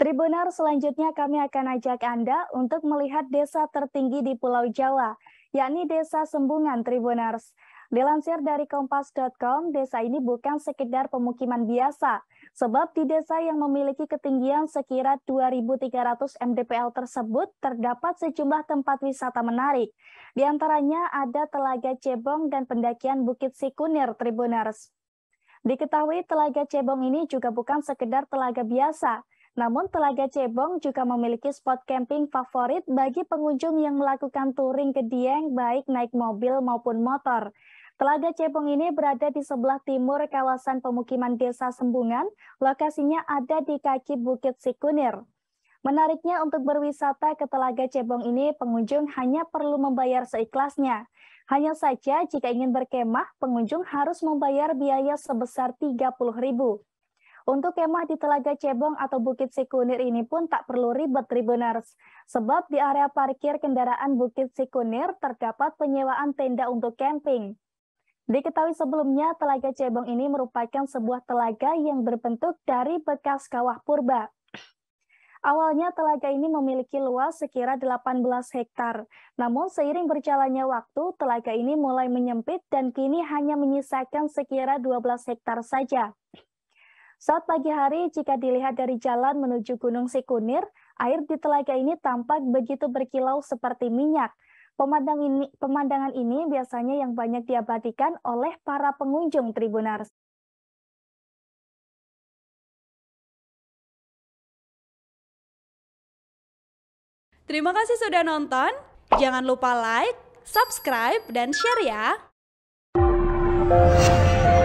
Tribunar selanjutnya kami akan ajak Anda untuk melihat desa tertinggi di Pulau Jawa, yakni Desa Sembungan Tribunars. Dilansir dari kompas.com, desa ini bukan sekedar pemukiman biasa, sebab di desa yang memiliki ketinggian sekira 2.300 mdpl tersebut terdapat sejumlah tempat wisata menarik. Di antaranya ada Telaga Cebong dan pendakian Bukit Sikunir Tribunars. Diketahui Telaga Cebong ini juga bukan sekedar telaga biasa, namun Telaga Cebong juga memiliki spot camping favorit bagi pengunjung yang melakukan touring ke Dieng baik naik mobil maupun motor. Telaga Cebong ini berada di sebelah timur kawasan pemukiman desa Sembungan, lokasinya ada di kaki Bukit Sikunir. Menariknya untuk berwisata ke Telaga Cebong ini, pengunjung hanya perlu membayar seikhlasnya. Hanya saja jika ingin berkemah, pengunjung harus membayar biaya sebesar Rp30.000. Untuk kemah di Telaga Cebong atau Bukit Sikunir ini pun tak perlu ribet Tribuners, sebab di area parkir kendaraan Bukit Sikunir terdapat penyewaan tenda untuk camping. Diketahui sebelumnya, Telaga Cebong ini merupakan sebuah telaga yang berbentuk dari bekas kawah purba. Awalnya telaga ini memiliki luas sekira 18 hektar. Namun seiring berjalannya waktu, telaga ini mulai menyempit dan kini hanya menyisakan sekira 12 hektar saja. Saat pagi hari, jika dilihat dari jalan menuju Gunung Sikunir, air di telaga ini tampak begitu berkilau seperti minyak. Pemandang ini, pemandangan ini biasanya yang banyak diabadikan oleh para pengunjung Tribunars. Terima kasih sudah nonton. Jangan lupa like, subscribe, dan share ya.